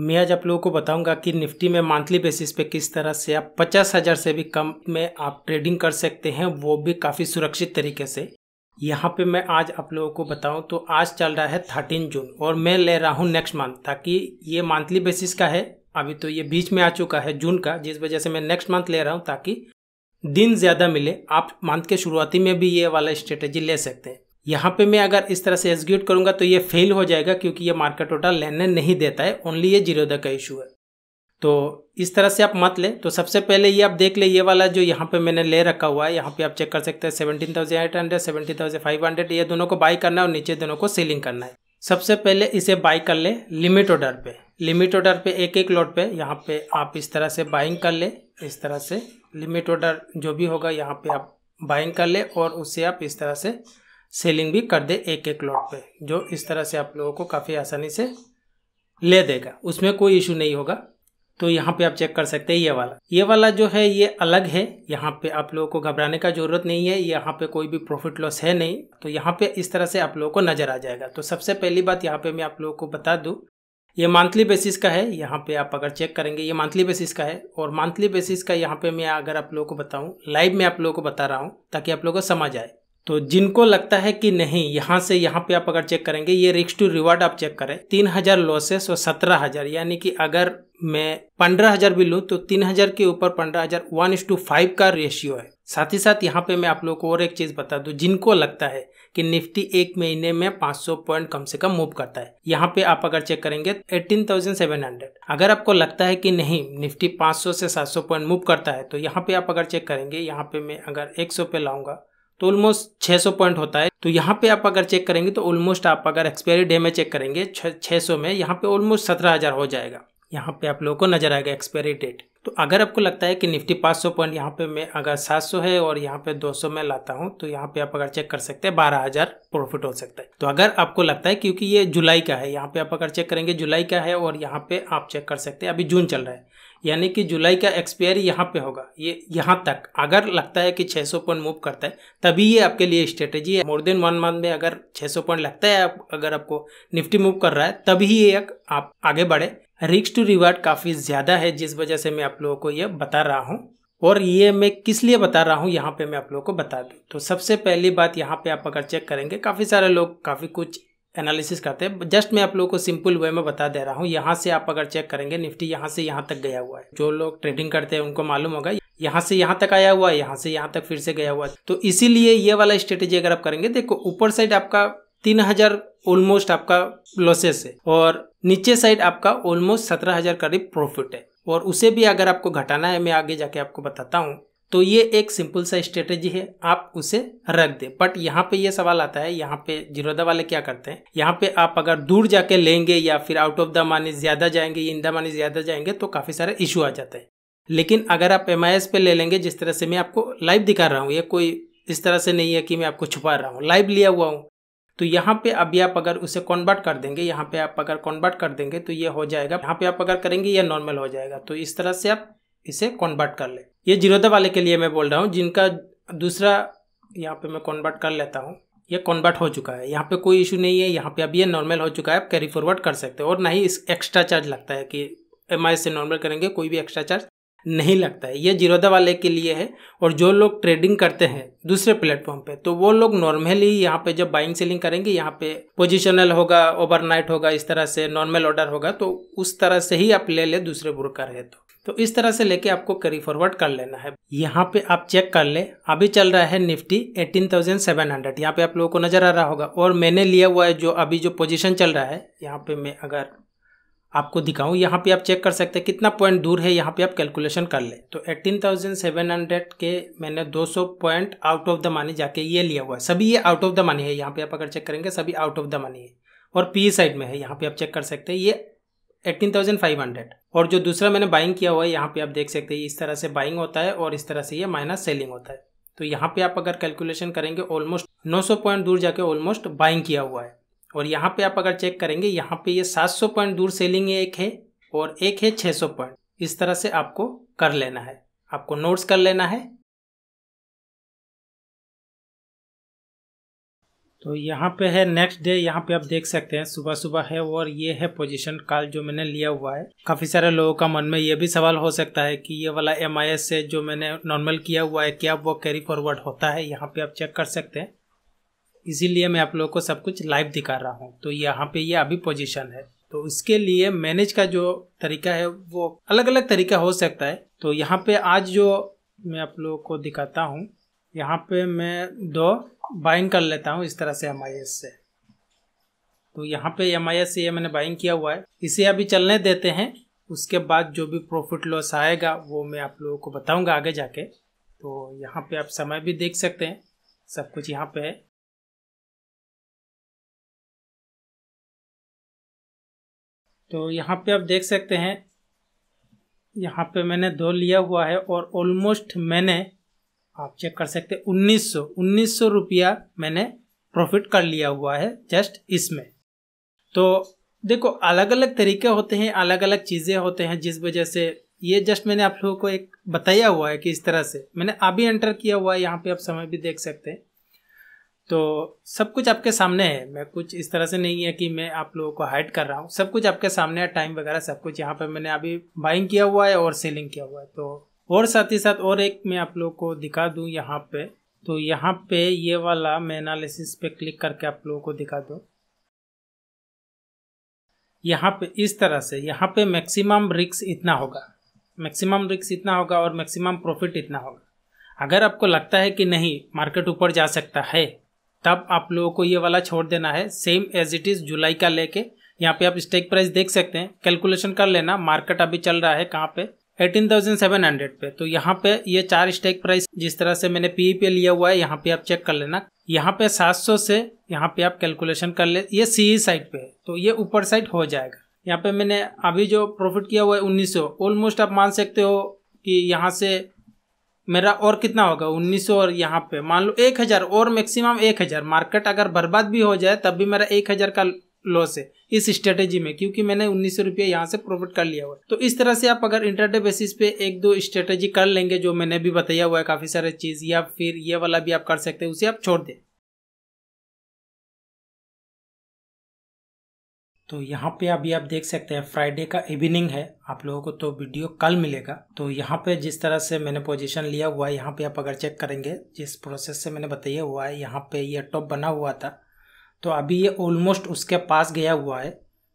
मैं आज आप लोगों को बताऊंगा कि निफ्टी में मंथली बेसिस पे किस तरह से आप पचास हज़ार से भी कम में आप ट्रेडिंग कर सकते हैं वो भी काफ़ी सुरक्षित तरीके से यहाँ पे मैं आज आप लोगों को बताऊं तो आज चल रहा है थर्टीन जून और मैं ले रहा हूँ नेक्स्ट मंथ ताकि ये मंथली बेसिस का है अभी तो ये बीच में आ चुका है जून का जिस वजह से मैं नेक्स्ट मंथ ले रहा हूँ ताकि दिन ज़्यादा मिले आप मंथ के शुरुआती में भी ये वाला स्ट्रेटेजी ले सकते हैं यहाँ पे मैं अगर इस तरह से एग्जीक्यूट करूँगा तो ये फेल हो जाएगा क्योंकि ये मार्केट टोटल लेने नहीं देता है ओनली ये जीरोदा का इशू है तो इस तरह से आप मत लें तो सबसे पहले ये आप देख ले ये वाला जो यहाँ पे मैंने ले रखा हुआ है यहाँ पे आप चेक कर सकते हैं seventeen thousand eight hundred seventeen thousand five hundred ये दोनों को बाई करना है और नीचे दोनों को सेलिंग करना है सबसे पहले इसे बाई कर ले लिमिट ऑर्डर पे लिमिट ऑर्डर पे एक एक लॉट पे यहाँ पे आप इस तरह से बाइंग कर ले इस तरह से लिमिट ऑर्डर जो भी होगा यहाँ पे आप बाइंग कर ले और उसे आप इस तरह से सेलिंग भी कर दे एक एक लॉट पे जो इस तरह से आप लोगों को काफ़ी आसानी से ले देगा उसमें कोई इशू नहीं होगा तो यहाँ पे आप चेक कर सकते हैं ये वाला ये वाला जो है ये अलग है यहाँ पे आप लोगों को घबराने का जरूरत नहीं है यहाँ पे कोई भी प्रॉफिट लॉस है नहीं तो यहाँ पे इस तरह से आप लोगों को नजर आ जाएगा तो सबसे पहली बात यहाँ पे मैं आप लोगों को बता दूँ ये मंथली बेसिस का है यहाँ पे आप अगर चेक करेंगे ये मंथली बेसिस का है और मंथली बेसिस का यहाँ पे मैं अगर आप लोगों को बताऊँ लाइव में आप लोगों को बता रहा हूँ ताकि आप लोगों को समझ आए तो जिनको लगता है कि नहीं यहाँ से यहाँ पे आप अगर चेक करेंगे ये रिक्स टू रिवार्ड आप चेक करें तीन हजार लॉसेस और सत्रह हजार यानी कि अगर मैं पंद्रह हजार भी लूँ तो तीन हजार के ऊपर पंद्रह हजार वन इज टू फाइव का रेशियो है साथ ही साथ यहाँ पे मैं आप लोगों को और एक चीज़ बता दू जिनको लगता है कि निफ्टी एक महीने में 500 पॉइंट कम से कम मूव करता है यहाँ पे आप अगर चेक करेंगे 18,700 अगर आपको लगता है कि नहीं निफ्टी 500 से 700 पॉइंट मूव करता है तो यहाँ पे आप अगर चेक करेंगे यहाँ पे मैं अगर 100 पे लाऊंगा तो ऑलमोस्ट 600 पॉइंट होता है तो यहाँ पे आप अगर चेक करेंगे तो ऑलमोस्ट आप अगर एक्सपायरी डे में चेक करेंगे 600 में यहाँ पे ऑलमोस्ट हजार हो जाएगा यहाँ पे आप लोगों को नजर आएगा एक्सपायरी डेट तो अगर आपको लगता है कि निफ्टी 500 पॉइंट यहाँ पे मैं अगर 700 है और यहाँ पे 200 में लाता हूँ तो यहाँ पे आप अगर चेक कर सकते हैं बारह हजार प्रॉफिट हो सकता है तो अगर आपको लगता है क्योंकि ये जुलाई का है यहाँ पे आप अगर चेक करेंगे जुलाई का है और यहाँ पे आप चेक कर सकते हैं अभी जून चल रहा है यानी कि जुलाई का एक्सपायरी यहाँ पे होगा ये यहाँ तक अगर लगता है कि 600 पॉइंट मूव करता है तभी ये आपके लिए स्ट्रेटेजी है मोर देन वन मंथ में अगर 600 पॉइंट लगता है आप, अगर आपको निफ्टी मूव कर रहा है तभी ये एक आप आगे बढ़े रिक्स टू रिवार्ड काफ़ी ज़्यादा है जिस वजह से मैं आप लोगों को ये बता रहा हूँ और ये मैं किस लिए बता रहा हूँ यहाँ पे मैं आप लोगों को बता दूँ तो सबसे पहली बात यहाँ पे आप अगर चेक करेंगे काफ़ी सारे लोग काफ़ी कुछ एनालिसिस करते हैं जस्ट मैं आप लोगों को सिंपल वे में बता दे रहा हूँ यहाँ से आप अगर चेक करेंगे निफ्टी यहाँ से यहाँ तक गया हुआ है जो लोग ट्रेडिंग करते हैं उनको मालूम होगा यहाँ से यहाँ तक आया हुआ है यहाँ से यहाँ तक फिर से गया हुआ है तो इसीलिए ये वाला स्ट्रेटेजी अगर आप करेंगे देखो ऊपर साइड आपका तीन हजार ऑलमोस्ट आपका लॉसेस है और नीचे साइड आपका ऑलमोस्ट सत्रह हजार करीब प्रॉफिट है और उसे भी अगर आपको घटाना है मैं आगे जाके आपको बताता हूँ तो ये एक सिंपल सा स्ट्रेटेजी है आप उसे रख दे बट यहाँ पे ये सवाल आता है यहाँ पे जीरोदा वाले क्या करते हैं यहाँ पे आप अगर दूर जाके लेंगे या फिर आउट ऑफ द मनी ज़्यादा जाएंगे इन द मनी ज़्यादा जाएंगे तो काफ़ी सारे इशू आ जाते हैं लेकिन अगर आप एम पे ले लेंगे जिस तरह से मैं आपको लाइव दिखा रहा हूँ ये कोई इस तरह से नहीं है कि मैं आपको छुपा रहा हूँ लाइव लिया हुआ हूँ तो यहाँ पे अभी आप अगर उसे कॉन्वर्ट कर देंगे यहाँ पे आप अगर कॉन्वर्ट कर देंगे तो ये हो जाएगा यहाँ पे आप अगर करेंगे ये नॉर्मल हो जाएगा तो इस तरह से आप इसे कन्वर्ट कर ले ये जीरोदा वाले के लिए मैं बोल रहा हूँ जिनका दूसरा यहाँ पे मैं कन्वर्ट कर लेता हूँ ये कन्वर्ट हो चुका है यहाँ पे कोई इशू नहीं है यहाँ पे अभी ये नॉर्मल हो चुका है आप कैरी फॉरवर्ड कर सकते हो और ना ही इस एक्स्ट्रा चार्ज लगता है कि एम से नॉर्मल करेंगे कोई भी एक्स्ट्रा चार्ज नहीं लगता है ये जीरोदा वाले के लिए है और जो लोग ट्रेडिंग करते हैं दूसरे प्लेटफॉर्म पे तो वो लोग नॉर्मली यहाँ पे जब बाइंग सेलिंग करेंगे यहाँ पे पोजिशनल होगा ओवरनाइट होगा इस तरह से नॉर्मल ऑर्डर होगा तो उस तरह से ही आप ले ले दूसरे ब्रोकर है तो तो इस तरह से लेके आपको करी फॉरवर्ड कर लेना है यहाँ पे आप चेक कर ले अभी चल रहा है निफ्टी 18,700 यहाँ पे आप लोगों को नजर आ रहा होगा और मैंने लिया हुआ है जो अभी जो पोजीशन चल रहा है यहाँ पे मैं अगर आपको दिखाऊं यहाँ पे आप चेक कर सकते हैं कितना पॉइंट दूर है यहाँ पे आप कैलकुलेशन कर ले तो 18,700 के मैंने 200 point out of the money जाके ये लिया हुआ है सभी ये आउट ऑफ द मनी है यहाँ पे आप अगर चेक करेंगे सभी आउट ऑफ द मनी है और पी साइड में है यहाँ पे आप चेक कर सकते हैं ये 18,500 और जो दूसरा मैंने बाइंग किया हुआ है यहाँ पे आप देख सकते हैं इस तरह से बाइंग होता है और इस तरह से ये माइनस सेलिंग होता है तो यहाँ पे आप अगर कैलकुलेशन करेंगे ऑलमोस्ट 900 पॉइंट दूर जाके ऑलमोस्ट बाइंग किया हुआ है और यहाँ पे आप अगर चेक करेंगे यहाँ पे ये 700 पॉइंट दूर सेलिंग एक है और एक है छः पॉइंट इस तरह से आपको कर लेना है आपको नोट्स कर लेना है तो यहाँ पे है नेक्स्ट डे यहाँ पे आप देख सकते हैं सुबह सुबह है और ये है पोजीशन कल जो मैंने लिया हुआ है काफ़ी सारे लोगों का मन में ये भी सवाल हो सकता है कि ये वाला एम से जो मैंने नॉर्मल किया हुआ है क्या वो कैरी फॉरवर्ड होता है यहाँ पे आप चेक कर सकते हैं इसीलिए मैं आप लोगों को सब कुछ लाइव दिखा रहा हूँ तो यहाँ पे ये अभी पोजिशन है तो इसके लिए मैनेज का जो तरीका है वो अलग अलग तरीका हो सकता है तो यहाँ पे आज जो मैं आप लोगों को दिखाता हूँ यहाँ पे मैं दो बाइंग कर लेता हूँ इस तरह से एम से तो यहाँ पे एम से ये मैंने बाइंग किया हुआ है इसे अभी चलने देते हैं उसके बाद जो भी प्रॉफिट लॉस आएगा वो मैं आप लोगों को बताऊंगा आगे जाके तो यहाँ पे आप समय भी देख सकते हैं सब कुछ यहाँ पे है तो यहाँ पे आप देख सकते हैं यहाँ पे मैंने दो लिया हुआ है और ऑलमोस्ट मैंने आप चेक कर सकते उन्नीस सौ उन्नीस सौ रुपया मैंने प्रॉफिट कर लिया हुआ है जस्ट इसमें तो देखो अलग अलग तरीके होते हैं अलग अलग चीज़ें होते हैं जिस वजह से ये जस्ट मैंने आप लोगों को एक बताया हुआ है कि इस तरह से मैंने अभी एंटर किया हुआ है यहाँ पे आप समय भी देख सकते हैं तो सब कुछ आपके सामने है मैं कुछ इस तरह से नहीं है कि मैं आप लोगों को हाइड कर रहा हूँ सब कुछ आपके सामने है टाइम वगैरह सब कुछ यहाँ पर मैंने अभी बाइंग किया हुआ है और सेलिंग किया हुआ है तो और साथ ही साथ और एक मैं आप लोगों को दिखा दूं यहाँ पे तो यहाँ पे ये वाला मैं एनालिसिस पे क्लिक करके आप लोगों को दिखा दूं यहाँ पे इस तरह से यहाँ पे मैक्सिमम रिक्स इतना होगा मैक्सिमम रिक्स इतना होगा और मैक्सिमम प्रॉफिट इतना होगा अगर आपको लगता है कि नहीं मार्केट ऊपर जा सकता है तब आप लोगों को ये वाला छोड़ देना है सेम एज इट इज़ जुलाई का लेके यहाँ पे आप स्टेक प्राइस देख सकते हैं कैलकुलेशन कर लेना मार्केट अभी चल रहा है कहाँ पे 18,700 पे तो यहाँ पे ये चार स्टेक प्राइस जिस तरह से मैंने पी e पे लिया हुआ है यहाँ पे आप चेक कर लेना यहाँ पे 700 से यहाँ पे आप कैलकुलेशन कर ले ये सी साइड e पे तो ये ऊपर साइड हो जाएगा यहाँ पे मैंने अभी जो प्रॉफिट किया हुआ है उन्नीस ऑलमोस्ट आप मान सकते हो कि यहाँ से मेरा और कितना होगा 1900 और यहाँ पे मान लो 1000 और मैक्सिमम 1000 मार्केट अगर बर्बाद भी हो जाए तब भी मेरा 1000 का लॉस है इस स्ट्रेटेजी में क्योंकि मैंने उन्नीस सौ रुपया यहाँ से प्रॉफिट कर लिया हुआ तो इस तरह से आप अगर इंटरडे बेसिस पे एक दो स्ट्रेटेजी कर लेंगे जो मैंने भी बताया हुआ है काफ़ी सारे चीज़ या फिर ये वाला भी आप कर सकते हैं उसे आप छोड़ दें तो यहाँ पे अभी आप देख सकते हैं फ्राइडे का इवनिंग है आप लोगों को तो वीडियो कल मिलेगा तो यहाँ पे जिस तरह से मैंने पोजीशन लिया हुआ है यहाँ पे आप अगर चेक करेंगे जिस प्रोसेस से मैंने बताया हुआ है यहाँ पे ये यह टॉप बना हुआ था तो अभी ये ऑलमोस्ट उसके पास गया हुआ है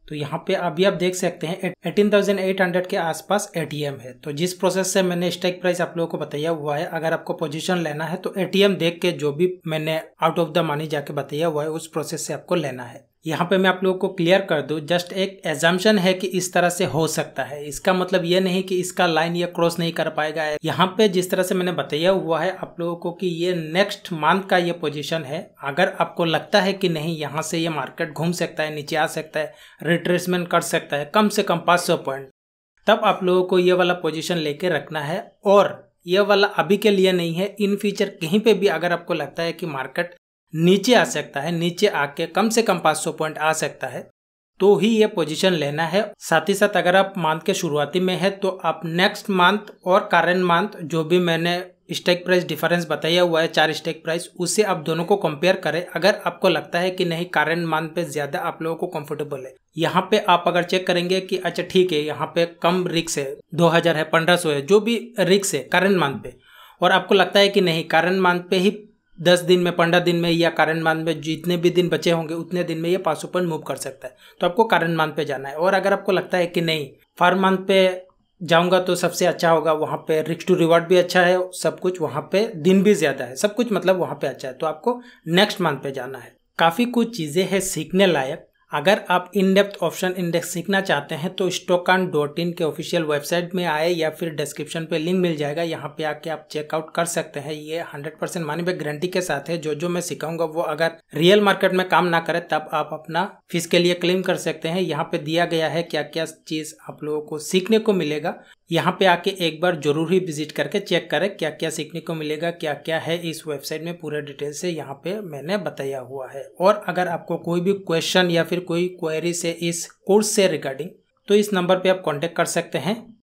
तो यहाँ पे अभी आप देख सकते हैं 18,800 के आसपास एटीएम है तो जिस प्रोसेस से मैंने स्टेक प्राइस आप लोगों को बताया हुआ है अगर आपको पोजीशन लेना है तो एटीएम देख के जो भी मैंने आउट ऑफ द मनी जाके बताया हुआ है उस प्रोसेस से आपको लेना है यहाँ पे मैं आप लोगों को क्लियर कर दूँ जस्ट एक एजम्पन है कि इस तरह से हो सकता है इसका मतलब ये नहीं कि इसका लाइन ये क्रॉस नहीं कर पाएगा यहाँ पे जिस तरह से मैंने बताया हुआ है आप लोगों को कि ये नेक्स्ट मंथ का ये पोजीशन है अगर आपको लगता है कि नहीं यहाँ से ये मार्केट घूम सकता है नीचे आ सकता है रिट्रेसमेंट कर सकता है कम से कम पाँच पॉइंट तब आप लोगों को ये वाला पोजिशन लेके रखना है और ये वाला अभी के लिए नहीं है इन फ्यूचर कहीं पे भी अगर आपको लगता है कि मार्केट नीचे आ सकता है नीचे आके कम से कम 500 पॉइंट आ सकता है तो ही ये पोजीशन लेना है साथ ही साथ अगर आप मंथ के शुरुआती में है तो आप नेक्स्ट मंथ और करंट मंथ जो भी मैंने स्टेक प्राइस डिफरेंस बताया हुआ है चार स्टेक प्राइस उससे आप दोनों को कंपेयर करें अगर आपको लगता है कि नहीं करेंट मंथ पे ज्यादा आप लोगों को कंफर्टेबल है यहाँ पे आप अगर चेक करेंगे कि अच्छा ठीक है यहाँ पे कम रिक्स है दो है पंद्रह है जो भी रिक्स है करंट मंथ पे और आपको लगता है कि नहीं करंट मंथ पे ही दस दिन में पंद्रह दिन में या कारण मान में जितने भी दिन बचे होंगे उतने दिन में ये पासुपन मूव कर सकता है तो आपको कारण मान पे जाना है और अगर आपको लगता है कि नहीं फार्म मंथ पे जाऊंगा तो सबसे अच्छा होगा वहाँ पे रिक्स टू रिवॉर्ड भी अच्छा है सब कुछ वहाँ पे दिन भी ज़्यादा है सब कुछ मतलब वहाँ पे अच्छा है तो आपको नेक्स्ट मंथ पे जाना है काफ़ी कुछ चीज़ें हैं सीखने लायक अगर आप इन डेप्थ ऑप्शन इंडेक्स सीखना चाहते हैं तो स्टोकान डॉट इन के ऑफिशियल वेबसाइट में आए या फिर डिस्क्रिप्शन पे लिंक मिल जाएगा यहाँ पे आके आप चेकआउट कर सकते हैं ये 100 परसेंट मानी बैक गारंटी के साथ है जो जो मैं सिखाऊंगा वो अगर रियल मार्केट में काम ना करे तब आप अपना फीस के लिए क्लेम कर सकते हैं यहाँ पे दिया गया है क्या क्या चीज आप लोगों को सीखने को मिलेगा यहाँ पे आके एक बार जरूर ही विजिट करके चेक करें क्या क्या सीखने को मिलेगा क्या क्या है इस वेबसाइट में पूरा डिटेल से यहाँ पे मैंने बताया हुआ है और अगर आपको कोई भी क्वेश्चन या फिर कोई क्वेरी से इस कोर्स से रिगार्डिंग तो इस नंबर पे आप कांटेक्ट कर सकते हैं